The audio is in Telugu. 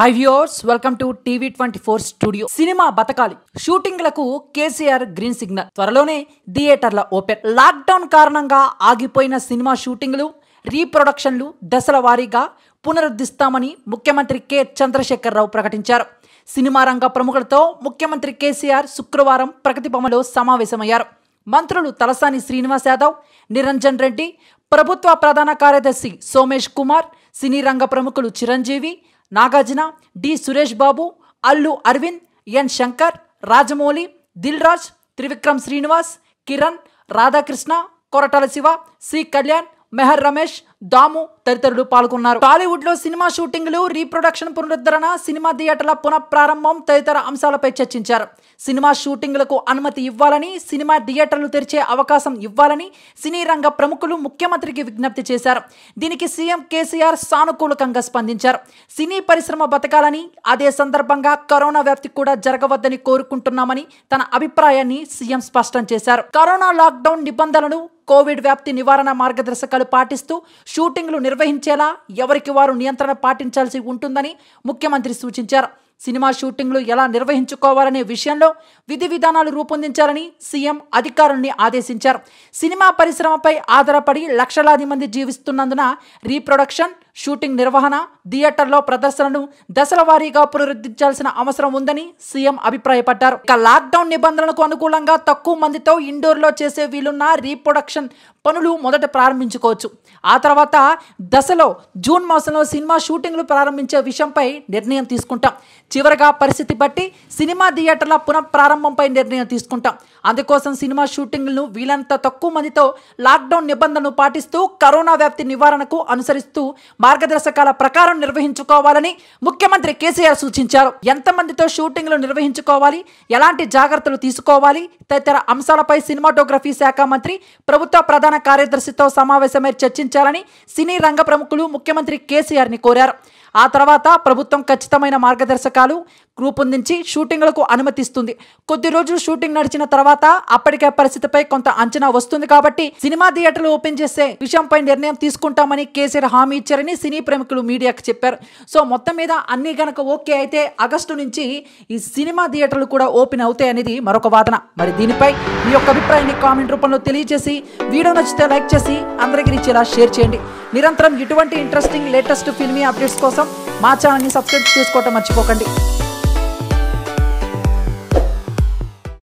high viewers welcome to TV twenty four studio cinema బతకాలి షూటింగ్లకు కేసీఆర్ గ్రీన్ సిగ్నల్ త్వరలోనే థియేటర్ల ఓపెన్ లాక్డౌన్ కారణంగా ఆగిపోయిన సినిమా షూటింగ్లు రీప్రొడక్షన్లు దశల వారీగా పునరుద్ధిస్తామని ముఖ్యమంత్రి కె చంద్రశేఖరరావు ప్రకటించారు సినిమా రంగ ప్రముఖులతో ముఖ్యమంత్రి కేసీఆర్ శుక్రవారం ప్రగతి భవన్లో సమావేశమయ్యారు మంత్రులు తలసాని శ్రీనివాస్ యాదవ్ నిరంజన్ రెడ్డి ప్రభుత్వ ప్రధాన కార్యదర్శి సోమేష్ కుమార్ సినీ రంగ ప్రముఖులు Chiranjeevi Nagarjuna D Suresh Babu Allu Aravind N Shankar Rajamouli Dil Raj Trivikram Srinivas Kiran Radhakrishna Koratala Siva C Kalyan Meher Ramesh Damu తదితరులు పాల్గొన్నారు టాలీవుడ్ లో సినిమా షూటింగ్లు రీప్రొడక్షన్ పునరుద్ధరణ సినిమా థియేటర్ల పునఃప్రారంభం తదితర అంశాలపై చర్చించారు సినిమా షూటింగ్లకు అనుమతి ఇవ్వాలని సినిమా థియేటర్లు తెరిచే అవకాశం ఇవ్వాలని సినీ రంగ ప్రముఖులు ముఖ్యమంత్రికి విజ్ఞప్తి చేశారు దీనికి సీఎం కేసీఆర్ సానుకూలకంగా స్పందించారు సినీ పరిశ్రమ బతకాలని అదే సందర్భంగా కరోనా వ్యాప్తి కూడా జరగవద్దని కోరుకుంటున్నామని తన అభిప్రాయాన్ని సీఎం స్పష్టం చేశారు కరోనా లాక్డౌన్ నిబంధనలు కోవిడ్ వ్యాప్తి నివారణ మార్గదర్శకాలు పాటిస్తూ షూటింగ్లు నిర్వహించేలా ఎవరికి వారు నియంత్రణ పాటించాల్సి ఉంటుందని ముఖ్యమంత్రి సూచించారు సినిమా షూటింగ్లు ఎలా నిర్వహించుకోవాలనే విషయంలో విధి విధానాలు రూపొందించాలని సీఎం అధికారుల్ని ఆదేశించారు సినిమా పరిశ్రమపై ఆధారపడి లక్షలాది మంది జీవిస్తున్నందున రీప్రొడక్షన్ షూటింగ్ నిర్వహణ థియేటర్లో ప్రదర్శనను దశల వారీగా పునరుద్ధరించాల్సిన అవసరం ఉందని సీఎం అభిప్రాయపడ్డారు ఇక లాక్డౌన్ నిబంధనలకు అనుకూలంగా తక్కువ మందితో ఇండోర్లో చేసే వీలున్న రీప్రొడక్షన్ పనులు మొదట ప్రారంభించుకోవచ్చు ఆ తర్వాత దశలో జూన్ మాసంలో సినిమా షూటింగ్లు ప్రారంభించే విషయంపై నిర్ణయం తీసుకుంటాం చివరగా పరిస్థితి బట్టి సినిమా థియేటర్ల పునఃప్రారంభంపై నిర్ణయం తీసుకుంటాం అందుకోసం సినిమా షూటింగ్లను వీలంత తక్కువ మందితో లాక్డౌన్ నిబంధనలు పాటిస్తూ కరోనా వ్యాప్తి నివారణకు అనుసరిస్తూ మార్గదర్శకాల ప్రకారం నిర్వహించుకోవాలని ముఖ్యమంత్రి కేసీఆర్ సూచించారు ఎంతమందితో షూటింగ్లు నిర్వహించుకోవాలి ఎలాంటి జాగ్రత్తలు తీసుకోవాలి తదితర అంశాలపై సినిమాటోగ్రఫీ శాఖ మంత్రి ప్రభుత్వ ప్రధాన కార్యదర్శితో సమావేశమై చర్చించాలని సినీ రంగ ప్రముఖులు ముఖ్యమంత్రి కేసీఆర్ని కోరారు ఆ తర్వాత ప్రభుత్వం ఖచ్చితమైన మార్గదర్శకాలు రూపొందించి షూటింగ్లకు అనుమతిస్తుంది కొద్ది రోజులు షూటింగ్ నడిచిన తర్వాత అప్పటికే పరిస్థితిపై కొంత అంచనా వస్తుంది కాబట్టి సినిమా థియేటర్లు ఓపెన్ చేసే విషయంపై నిర్ణయం తీసుకుంటామని కేసీఆర్ హామీ ఇచ్చారని అని సినీ ప్రముఖులు మీడియాకు చెప్పారు సో మొత్తం మీద అన్నీ గనక ఓకే అయితే ఆగస్టు నుంచి ఈ సినిమా థియేటర్లు కూడా ఓపెన్ అవుతాయి అనేది మరొక వాదన మరి దీనిపై మీ యొక్క అభిప్రాయాన్ని కామెంట్ రూపంలో తెలియజేసి వీడియో నచ్చితే లైక్ చేసి అందరికీ ఇలా షేర్ చేయండి నిరంతరం ఇటువంటి ఇంట్రెస్టింగ్ లేటెస్ట్ ఫిల్మీ అప్డేట్స్ కోసం మా ఛానల్ని సబ్స్క్రైబ్ చేసుకోవటం మర్చిపోకండి